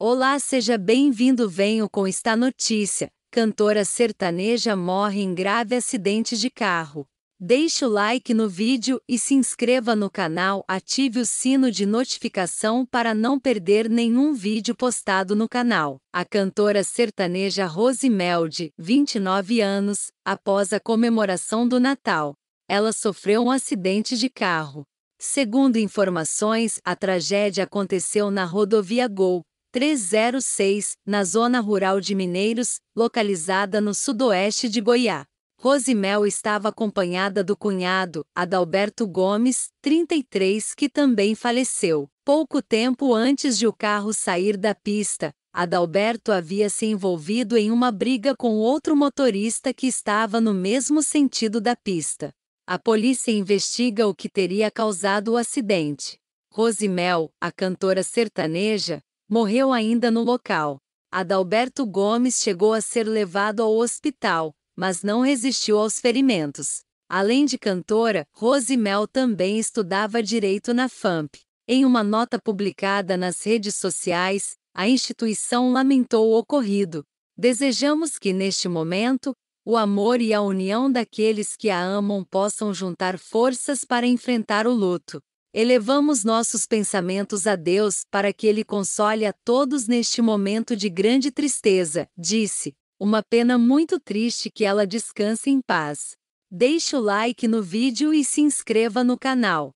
Olá, seja bem-vindo. Venho com esta notícia. Cantora sertaneja morre em grave acidente de carro. Deixe o like no vídeo e se inscreva no canal, ative o sino de notificação para não perder nenhum vídeo postado no canal. A cantora sertaneja Rose 29 anos, após a comemoração do Natal, ela sofreu um acidente de carro. Segundo informações, a tragédia aconteceu na rodovia Gol, 306, na zona rural de Mineiros, localizada no sudoeste de Goiás. Rosimel estava acompanhada do cunhado, Adalberto Gomes, 33, que também faleceu. Pouco tempo antes de o carro sair da pista, Adalberto havia se envolvido em uma briga com outro motorista que estava no mesmo sentido da pista. A polícia investiga o que teria causado o acidente. Rosimel, a cantora sertaneja, morreu ainda no local. Adalberto Gomes chegou a ser levado ao hospital, mas não resistiu aos ferimentos. Além de cantora, Rosimel também estudava direito na FAMP. Em uma nota publicada nas redes sociais, a instituição lamentou o ocorrido. Desejamos que, neste momento, o amor e a união daqueles que a amam possam juntar forças para enfrentar o luto. Elevamos nossos pensamentos a Deus para que Ele console a todos neste momento de grande tristeza, disse. Uma pena muito triste que ela descanse em paz. Deixe o like no vídeo e se inscreva no canal.